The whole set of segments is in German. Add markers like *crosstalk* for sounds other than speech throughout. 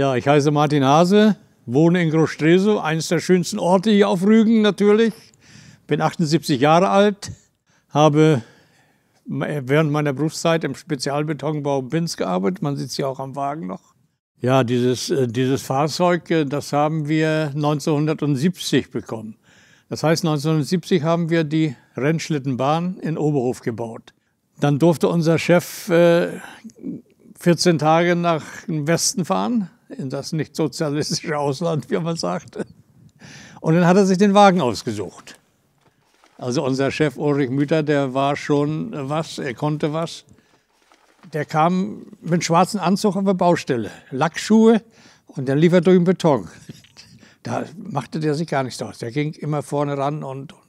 Ja, ich heiße Martin Hase, wohne in groß eines der schönsten Orte hier auf Rügen natürlich. Bin 78 Jahre alt, habe während meiner Berufszeit im Spezialbetonbau Binz gearbeitet. Man sieht es hier auch am Wagen noch. Ja, dieses, äh, dieses Fahrzeug, äh, das haben wir 1970 bekommen. Das heißt, 1970 haben wir die Rennschlittenbahn in Oberhof gebaut. Dann durfte unser Chef äh, 14 Tage nach Westen fahren, in das nicht sozialistische Ausland, wie man sagte. Und dann hat er sich den Wagen ausgesucht. Also unser Chef Ulrich Müther, der war schon was, er konnte was. Der kam mit einem schwarzen Anzug auf der Baustelle, Lackschuhe und dann lief er halt durch den Beton. Da machte der sich gar nichts aus. Der ging immer vorne ran und, und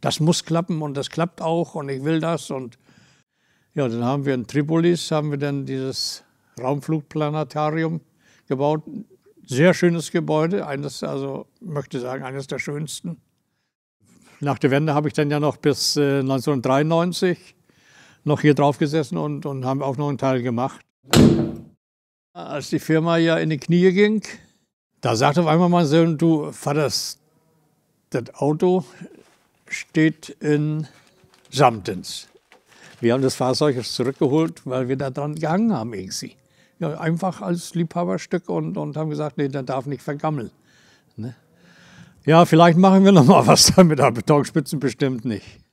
das muss klappen und das klappt auch und ich will das. Und ja, dann haben wir in Tripolis, haben wir dann dieses Raumflugplanetarium gebaut. Sehr schönes Gebäude, eines, also möchte sagen, eines der schönsten. Nach der Wende habe ich dann ja noch bis 1993 äh, noch hier drauf gesessen und, und haben auch noch einen Teil gemacht. Als die Firma ja in die Knie ging, da sagte auf einmal mein Sohn, du Vater, das, Auto steht in Samtens. Wir haben das Fahrzeug zurückgeholt, weil wir daran gehangen haben, irgendwie ja, einfach als Liebhaberstück und, und haben gesagt, nee, der darf nicht vergammeln. Ne? Ja, vielleicht machen wir noch mal was *laughs* damit, aber Betonspitzen bestimmt nicht.